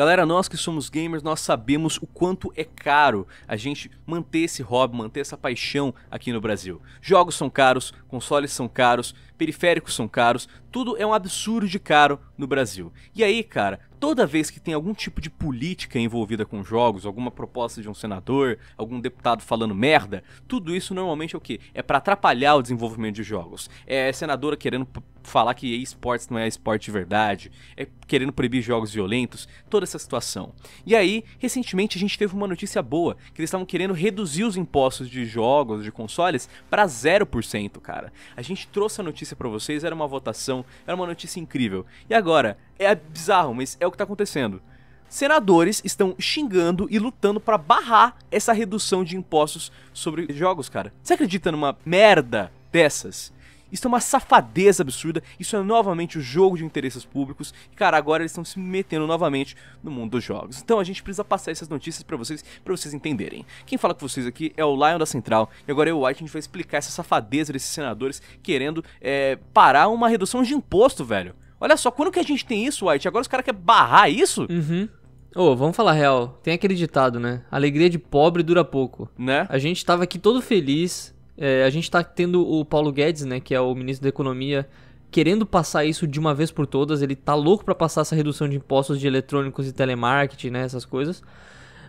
Galera, nós que somos gamers, nós sabemos o quanto é caro a gente manter esse hobby, manter essa paixão aqui no Brasil. Jogos são caros, consoles são caros, periféricos são caros, tudo é um absurdo de caro no Brasil. E aí, cara, toda vez que tem algum tipo de política envolvida com jogos, alguma proposta de um senador, algum deputado falando merda, tudo isso normalmente é o quê? É para atrapalhar o desenvolvimento de jogos. É senadora querendo falar que esportes não é esporte de verdade, é querendo proibir jogos violentos, toda essa situação. E aí, recentemente a gente teve uma notícia boa, que eles estavam querendo reduzir os impostos de jogos, de consoles para 0%, cara. A gente trouxe a notícia para vocês, era uma votação então, era uma notícia incrível. E agora? É bizarro, mas é o que está acontecendo. Senadores estão xingando e lutando para barrar essa redução de impostos sobre jogos, cara. Você acredita numa merda dessas? Isso é uma safadeza absurda, isso é novamente o jogo de interesses públicos. E, cara, agora eles estão se metendo novamente no mundo dos jogos. Então a gente precisa passar essas notícias para vocês, para vocês entenderem. Quem fala com vocês aqui é o Lion da Central, e agora eu o White a gente vai explicar essa safadeza desses senadores querendo é, parar uma redução de imposto, velho. Olha só, quando que a gente tem isso, White? Agora os caras querem barrar isso? Uhum. Ô, oh, vamos falar real. Tem aquele ditado, né? Alegria de pobre dura pouco. Né? A gente tava aqui todo feliz, é, a gente está tendo o Paulo Guedes, né, que é o ministro da Economia, querendo passar isso de uma vez por todas. Ele tá louco para passar essa redução de impostos de eletrônicos e telemarketing, né, essas coisas.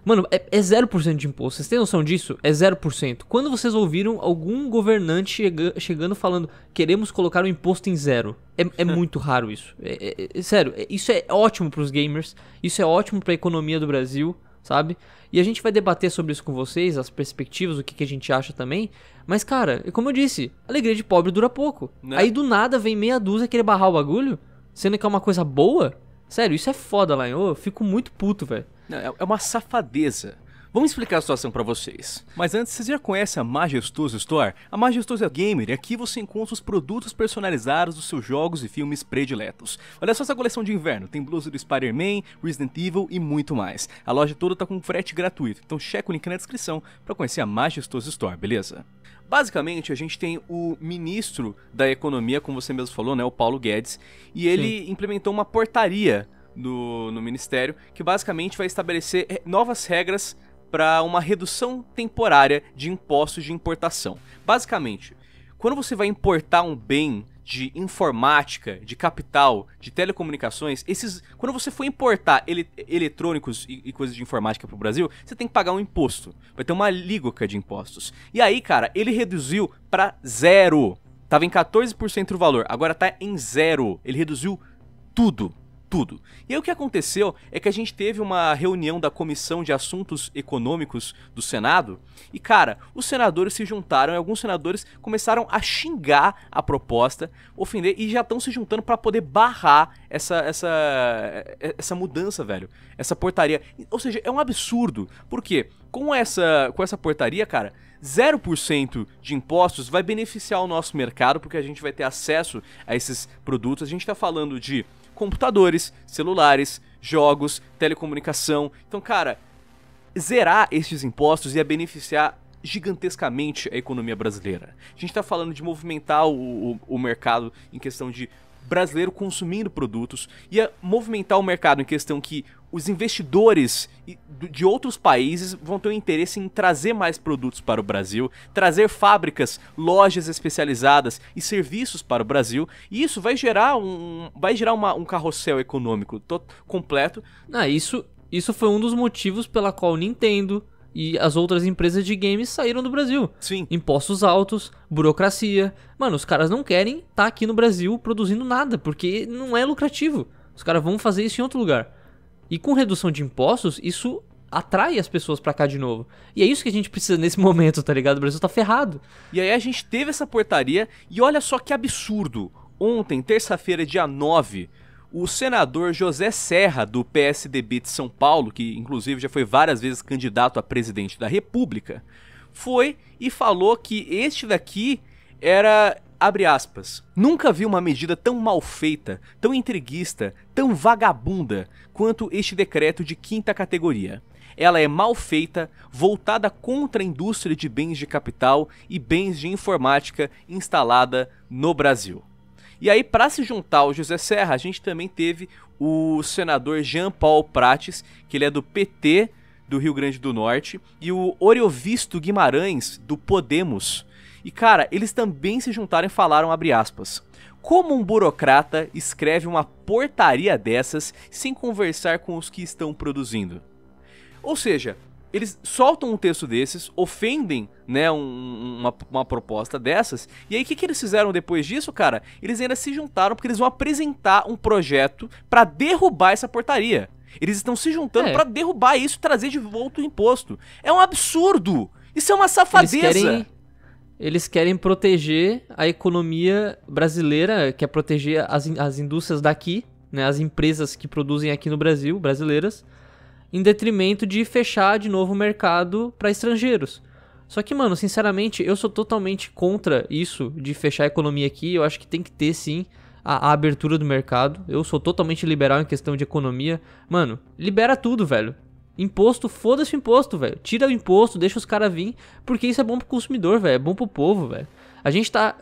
Mano, é, é 0% de imposto. Vocês têm noção disso? É 0%. Quando vocês ouviram algum governante chegando falando queremos colocar o imposto em zero? É, é muito raro isso. É, é, é sério, é, isso é ótimo para os gamers. Isso é ótimo para a economia do Brasil sabe? E a gente vai debater sobre isso com vocês, as perspectivas, o que, que a gente acha também. Mas, cara, como eu disse, alegria de pobre dura pouco. Né? Aí do nada vem meia dúzia querer barrar o bagulho, sendo que é uma coisa boa. Sério, isso é foda, lá Eu fico muito puto, velho. É, é uma safadeza. Vamos explicar a situação para vocês. Mas antes, vocês já conhecem a Majestoso Store? A Majestoso é gamer e é aqui você encontra os produtos personalizados dos seus jogos e filmes prediletos. Olha só essa coleção de inverno, tem blusa do Spider-Man, Resident Evil e muito mais. A loja toda tá com frete gratuito, então checa o link na descrição para conhecer a Majestoso Store, beleza? Basicamente, a gente tem o ministro da economia, como você mesmo falou, né, o Paulo Guedes, e ele Sim. implementou uma portaria no, no, ministério, que basicamente vai estabelecer eh, novas regras para uma redução temporária de impostos de importação. Basicamente, quando você vai importar um bem de informática, de capital, de telecomunicações, esses, quando você for importar ele, eletrônicos e, e, coisas de informática para o Brasil, você tem que pagar um imposto. Vai ter uma alíquota de impostos. E aí, cara, ele reduziu para zero. Tava em 14% o valor, agora tá em zero. Ele reduziu tudo tudo. E aí o que aconteceu é que a gente teve uma reunião da Comissão de Assuntos Econômicos do Senado e, cara, os senadores se juntaram e alguns senadores começaram a xingar a proposta, ofender e já estão se juntando para poder barrar essa, essa, essa mudança, velho. Essa portaria. Ou seja, é um absurdo. Por quê? Com essa, com essa portaria, cara, 0% de impostos vai beneficiar o nosso mercado porque a gente vai ter acesso a esses produtos. A gente está falando de computadores, celulares, jogos, telecomunicação. Então, cara, zerar esses impostos ia beneficiar gigantescamente a economia brasileira. A gente está falando de movimentar o, o, o mercado em questão de brasileiro consumindo produtos, ia movimentar o mercado em questão que os investidores de outros países vão ter um interesse em trazer mais produtos para o Brasil, trazer fábricas, lojas especializadas e serviços para o Brasil, e isso vai gerar um, vai gerar uma, um carrossel econômico completo. Ah, isso, isso foi um dos motivos pela qual Nintendo, e as outras empresas de games saíram do Brasil. Sim. Impostos altos, burocracia. Mano, os caras não querem estar tá aqui no Brasil produzindo nada, porque não é lucrativo. Os caras vão fazer isso em outro lugar. E com redução de impostos, isso atrai as pessoas para cá de novo. E é isso que a gente precisa nesse momento, tá ligado? O Brasil tá ferrado. E aí a gente teve essa portaria e olha só que absurdo. Ontem, terça-feira, dia 9, o senador José Serra, do PSDB de São Paulo, que inclusive já foi várias vezes candidato a presidente da República, foi e falou que este daqui era, abre aspas, nunca vi uma medida tão mal feita, tão intriguista, tão vagabunda quanto este decreto de quinta categoria. Ela é mal feita, voltada contra a indústria de bens de capital e bens de informática instalada no Brasil. E aí, para se juntar ao José Serra, a gente também teve o senador Jean Paul Prates, que ele é do PT do Rio Grande do Norte, e o Oriovisto Guimarães, do Podemos. E cara, eles também se juntaram e falaram, abre aspas, como um burocrata escreve uma portaria dessas sem conversar com os que estão produzindo? Ou seja, eles soltam um texto desses, ofendem, né, um, uma, uma, proposta dessas. E aí, o que, que eles fizeram depois disso, cara? Eles ainda se juntaram porque eles vão apresentar um projeto para derrubar essa portaria. Eles estão se juntando é. para derrubar isso e trazer de volta o imposto. É um absurdo! Isso é uma safadeza! Eles querem, eles querem proteger a economia brasileira, quer é proteger as, as indústrias daqui, né, as empresas que produzem aqui no Brasil, brasileiras, em detrimento de fechar de novo o mercado para estrangeiros. Só que, mano, sinceramente, eu sou totalmente contra isso de fechar a economia aqui. Eu acho que tem que ter sim a, a, abertura do mercado. Eu sou totalmente liberal em questão de economia. Mano, libera tudo, velho. Imposto, foda-se o imposto, velho. Tira o imposto, deixa os caras vir, porque isso é bom pro consumidor, velho. É bom pro povo, velho. A gente tá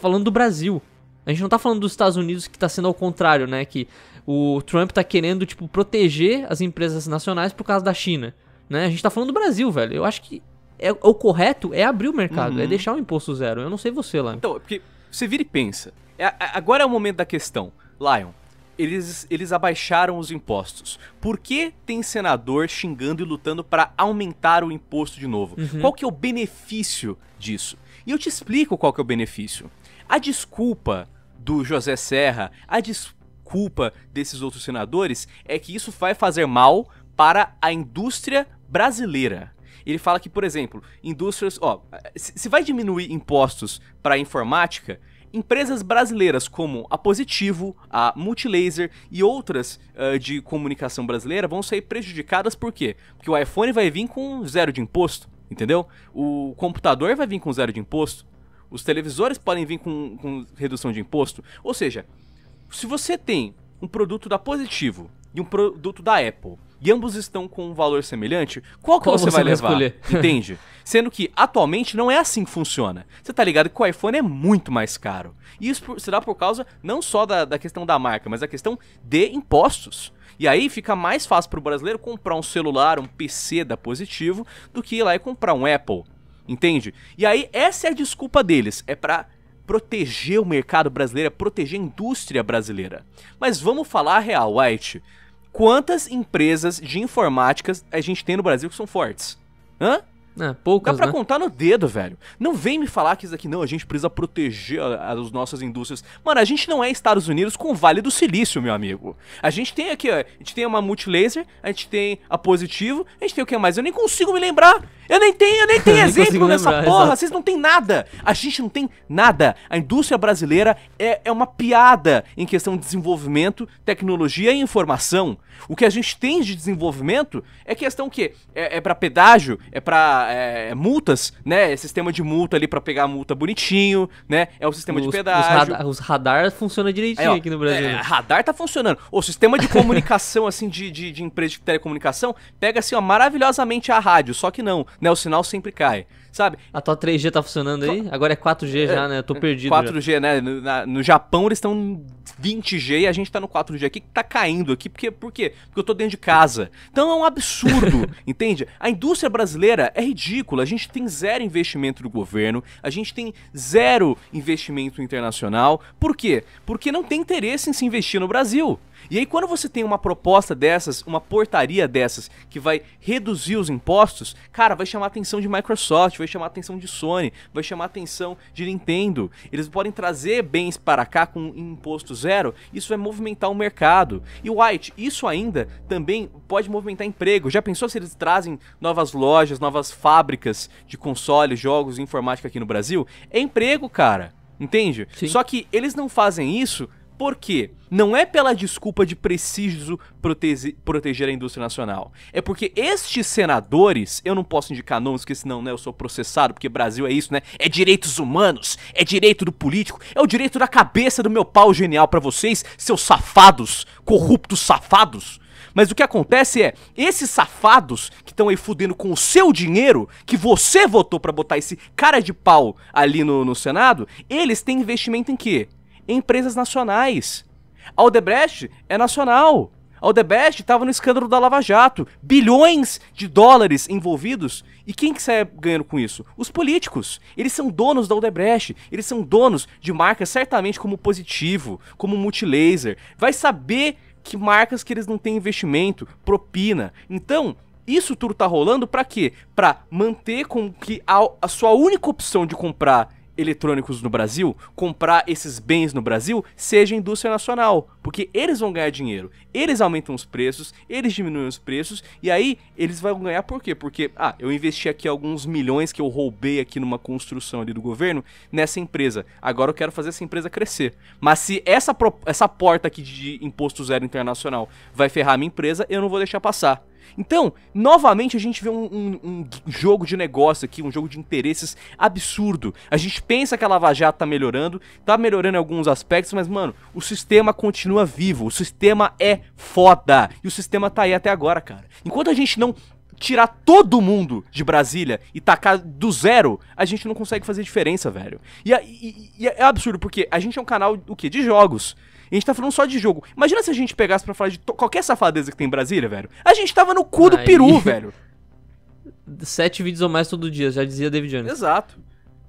falando do Brasil. A gente não tá falando dos Estados Unidos que tá sendo ao contrário, né? Que o Trump tá querendo, tipo, proteger as empresas nacionais por causa da China. Né? A gente tá falando do Brasil, velho. Eu acho que é, o correto é abrir o mercado, é uhum. é deixar o imposto zero. Eu não sei você, lá. Então, é porque você vira e pensa. É, agora é o momento da questão. Lion, eles, eles abaixaram os impostos. Por que tem senador xingando e lutando para aumentar o imposto de novo? Uhum. Qual que é o benefício disso? E eu te explico qual que é o benefício. A desculpa do José Serra, a, des culpa desses outros senadores é que isso vai fazer mal para a indústria brasileira. Ele fala que, por exemplo, indústrias, ó, se vai diminuir impostos para informática, empresas brasileiras como a Positivo, a Multilaser e outras uh, de comunicação brasileira vão sair prejudicadas por quê? Porque o iPhone vai vir com zero de imposto, entendeu? O computador vai vir com zero de imposto. Os televisores podem vir com, com redução de imposto. Ou seja, se você tem um produto da Positivo e um produto da Apple e ambos estão com um valor semelhante, qual que qual você, você, vai, vai levar? Escolher? Entende? Sendo que atualmente não é assim que funciona. Você tá ligado que o iPhone é muito mais caro. E isso por, por causa não só da, da questão da marca, mas da questão de impostos. E aí fica mais fácil para o brasileiro comprar um celular, um PC da Positivo, do que ir lá e comprar um Apple. Entende? E aí essa é a desculpa deles, é para proteger o mercado brasileiro, é proteger a indústria brasileira. Mas vamos falar a real, White. Quantas empresas de informáticas a gente tem no Brasil que são fortes? Hã? É, poucas, Dá pra né? contar no dedo, velho. Não vem me falar que isso aqui não, a gente precisa proteger as nossas indústrias. Mano, a gente não é Estados Unidos com o Vale do Silício, meu amigo. A gente tem aqui, ó, a gente tem uma multilaser, a gente tem a positivo, a gente tem o que mais? Eu nem consigo me lembrar. Eu nem tenho, eu nem tenho eu exemplo nessa lembrar, porra, exato. vocês não tem nada. A gente não tem nada. A indústria brasileira é, é uma piada em questão de desenvolvimento, tecnologia e informação. O que a gente tem de desenvolvimento é questão que é, é para pedágio, é para é, é, multas, né? É sistema de multa ali para pegar a multa bonitinho, né? É o sistema os, de pedágio. Os, radar, os radar funciona direitinho ó, aqui no Brasil. É, radar tá funcionando. O sistema de comunicação assim de, de, de empresa de telecomunicação pega assim ó, maravilhosamente a rádio, só que não né? O sinal sempre cai, sabe? A tua 3G tá funcionando aí? Agora é 4G é, já, né? Eu tô é, perdido. 4G, já. né? No, na, no, Japão eles estão 20G e a gente tá no 4G aqui que tá caindo aqui. Porque, por quê? Porque eu tô dentro de casa. Então é um absurdo, entende? A indústria brasileira é ridícula. A gente tem zero investimento do governo, a gente tem zero investimento internacional. Por quê? Porque não tem interesse em se investir no Brasil. E aí, quando você tem uma proposta dessas, uma portaria dessas, que vai reduzir os impostos, cara, vai chamar a atenção de Microsoft, vai chamar a atenção de Sony, vai chamar a atenção de Nintendo. Eles podem trazer bens para cá com imposto zero, isso vai movimentar o mercado. E White, isso ainda também pode movimentar emprego. Já pensou se eles trazem novas lojas, novas fábricas de consoles, jogos e informática aqui no Brasil? É emprego, cara. Entende? Sim. Só que eles não fazem isso por quê? Não é pela desculpa de preciso protege, proteger a indústria nacional. É porque estes senadores, eu não posso indicar nomes, porque senão né, eu sou processado, porque Brasil é isso, né? É direitos humanos, é direito do político, é o direito da cabeça do meu pau genial para vocês, seus safados, corruptos safados. Mas o que acontece é, esses safados que estão aí fudendo com o seu dinheiro, que você votou para botar esse cara de pau ali no, no Senado, eles têm investimento em quê? em empresas nacionais. A Odebrecht é nacional. A Odebrecht estava no escândalo da Lava Jato. Bilhões de dólares envolvidos. E quem que sai ganhando com isso? Os políticos. Eles são donos da Odebrecht. Eles são donos de marcas certamente como Positivo, como Multilaser. Vai saber que marcas que eles não têm investimento, propina. Então, isso tudo tá rolando para quê? Para manter com que a, a sua única opção de comprar eletrônicos no Brasil, comprar esses bens no Brasil, seja indústria nacional, porque eles vão ganhar dinheiro. Eles aumentam os preços, eles diminuem os preços e aí eles vão ganhar por quê? Porque ah, eu investi aqui alguns milhões que eu roubei aqui numa construção ali do governo nessa empresa. Agora eu quero fazer essa empresa crescer. Mas se essa essa porta aqui de imposto zero internacional vai ferrar a minha empresa, eu não vou deixar passar. Então, novamente a gente vê um, um, um, jogo de negócio aqui, um jogo de interesses absurdo. A gente pensa que a Lava Jato tá melhorando, tá melhorando em alguns aspectos, mas mano, o sistema continua vivo, o sistema é foda. E o sistema tá aí até agora, cara. Enquanto a gente não tirar todo mundo de Brasília e tacar do zero, a gente não consegue fazer diferença, velho. E, e, e é absurdo, porque a gente é um canal, o quê? De jogos. A gente tá falando só de jogo. Imagina se a gente pegasse pra falar de qualquer safadeza que tem em Brasília, velho. A gente tava no cu do Aí... peru, velho. Sete vídeos ou mais todo dia, já dizia David Jones. Exato.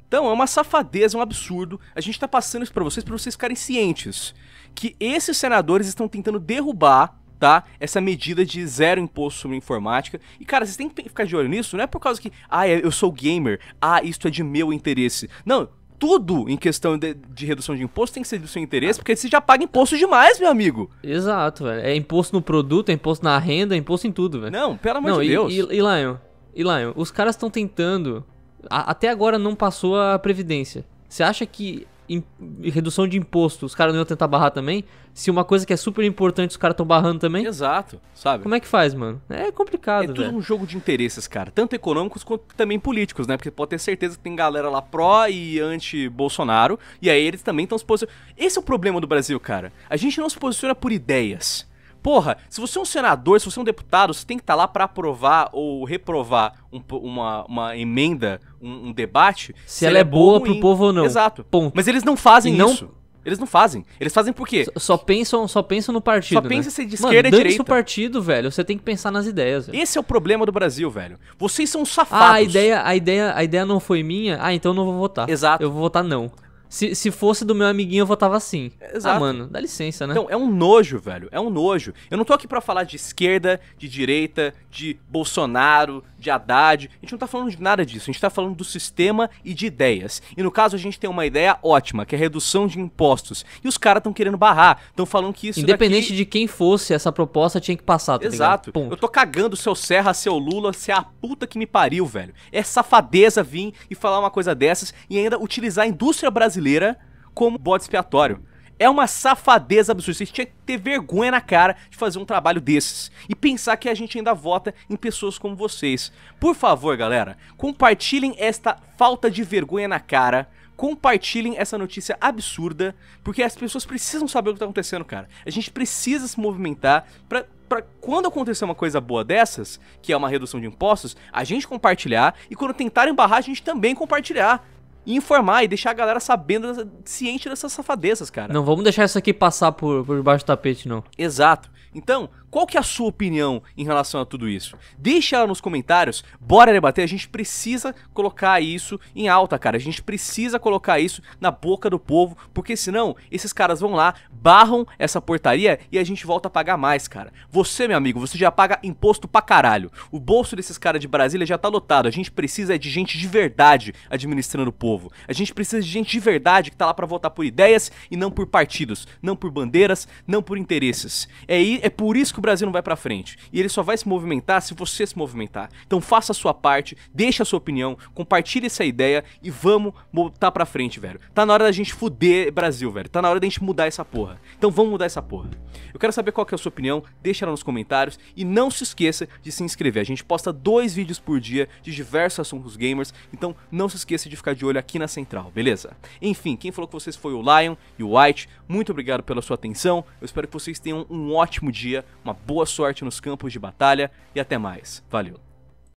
Então, é uma safadeza, é um absurdo. A gente tá passando isso pra vocês, pra vocês ficarem cientes. Que esses senadores estão tentando derrubar tá? Essa medida de zero imposto sobre informática. E, cara, vocês têm que ficar de olho nisso, não é por causa que, ah, é, eu sou gamer, ah, isto é de meu interesse. Não, tudo em questão de, de, redução de imposto tem que ser do seu interesse, porque você já paga imposto demais, meu amigo. Exato, velho. É imposto no produto, é imposto na renda, é imposto em tudo, velho. Não, pelo amor não, de e, Deus. E, e, Lion, e Lion, os caras estão tentando. A, até agora não passou a Previdência. Você acha que em, redução de imposto, os caras não iam tentar barrar também? Se uma coisa que é super importante, os caras estão barrando também? Exato, sabe? Como é que faz, mano? É complicado, É tudo véio. um jogo de interesses, cara. Tanto econômicos quanto também políticos, né? Porque pode ter certeza que tem galera lá pró e anti-Bolsonaro, e aí eles também estão se posicionando. Esse é o problema do Brasil, cara. A gente não se posiciona por ideias. Porra, se você é um senador, se você é um deputado, você tem que estar tá lá para aprovar ou reprovar um, uma, uma emenda, um, um debate. Se, se ela é, é boa pro povo ou não. Exato. Ponto. Mas eles não fazem não... isso. Eles não fazem. Eles fazem por quê? Só, só pensam, só pensam no partido. Só né? pensa se é de esquerda Mano, e direita. o partido, velho. Você tem que pensar nas ideias. Velho. Esse é o problema do Brasil, velho. Vocês são safados. Ah, a ideia, a ideia, a ideia não foi minha. Ah, então eu não vou votar. Exato. Eu vou votar não. Se, se fosse do meu amiguinho, eu votava sim. Ah, Exato. Ah, mano, dá licença, né? Então, é um nojo, velho. É um nojo. Eu não tô aqui pra falar de esquerda, de direita, de Bolsonaro, de Haddad. A gente não tá falando de nada disso. A gente tá falando do sistema e de ideias. E no caso, a gente tem uma ideia ótima, que é a redução de impostos. E os caras estão querendo barrar. Estão falando que isso. Independente daqui... de quem fosse, essa proposta tinha que passar, tá Exato. Eu tô cagando seu Serra, seu Lula, se é a puta que me pariu, velho. É safadeza vir e falar uma coisa dessas e ainda utilizar a indústria brasileira como bode expiatório. É uma safadeza absurda. Vocês tinham que ter vergonha na cara de fazer um trabalho desses. E pensar que a gente ainda vota em pessoas como vocês. Por favor, galera, compartilhem esta falta de vergonha na cara compartilhem essa notícia absurda, porque as pessoas precisam saber o que está acontecendo, cara. A gente precisa se movimentar para para quando acontecer uma coisa boa dessas, que é uma redução de impostos, a gente compartilhar e quando tentarem barrar, a gente também compartilhar e informar e deixar a galera sabendo, ciente dessas safadezas, cara. Não vamos deixar isso aqui passar por, por baixo do tapete, não. Exato. Então, qual que é a sua opinião em relação a tudo isso? Deixa ela nos comentários, bora debater, a gente precisa colocar isso em alta, cara. A gente precisa colocar isso na boca do povo, porque senão esses caras vão lá, barram essa portaria e a gente volta a pagar mais, cara. Você, meu amigo, você já paga imposto pra caralho. O bolso desses caras de Brasília já tá lotado. A gente precisa é de gente de verdade administrando o povo. A gente precisa de gente de verdade que tá lá para votar por ideias e não por partidos, não por bandeiras, não por interesses. É, é por isso que que o Brasil não vai para frente. E ele só vai se movimentar se você se movimentar. Então faça a sua parte, deixe a sua opinião, compartilhe essa ideia e vamos botar pra frente, velho. Tá na hora da gente fuder Brasil, velho. Tá na hora da gente mudar essa porra. Então vamos mudar essa porra. Eu quero saber qual que é a sua opinião, deixa ela nos comentários e não se esqueça de se inscrever. A gente posta dois vídeos por dia de diversos assuntos gamers, então não se esqueça de ficar de olho aqui na Central, beleza? Enfim, quem falou com vocês foi o Lion e o White. Muito obrigado pela sua atenção. Eu espero que vocês tenham um ótimo dia, uma boa sorte nos campos de batalha e até mais. Valeu!